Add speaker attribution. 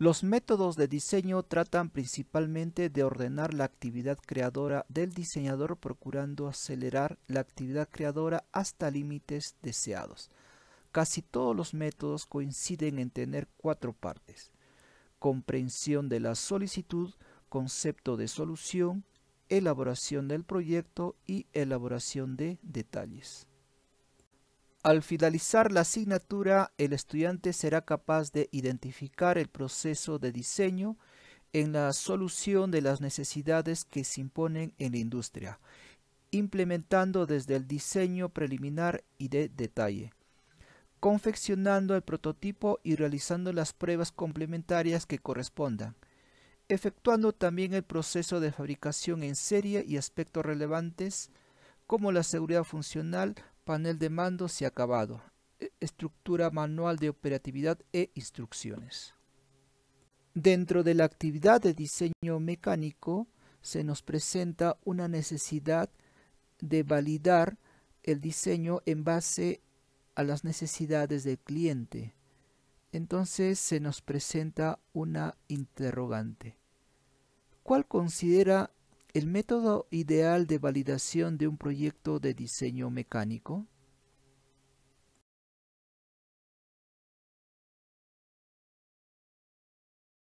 Speaker 1: Los métodos de diseño tratan principalmente de ordenar la actividad creadora del diseñador procurando acelerar la actividad creadora hasta límites deseados. Casi todos los métodos coinciden en tener cuatro partes. Comprensión de la solicitud, concepto de solución, elaboración del proyecto y elaboración de detalles. Al finalizar la asignatura, el estudiante será capaz de identificar el proceso de diseño en la solución de las necesidades que se imponen en la industria, implementando desde el diseño preliminar y de detalle, confeccionando el prototipo y realizando las pruebas complementarias que correspondan, efectuando también el proceso de fabricación en serie y aspectos relevantes como la seguridad funcional, panel de mando se ha acabado, e, estructura manual de operatividad e instrucciones. Dentro de la actividad de diseño mecánico se nos presenta una necesidad de validar el diseño en base a las necesidades del cliente. Entonces se nos presenta una interrogante. ¿Cuál considera el método ideal de validación de un proyecto de diseño mecánico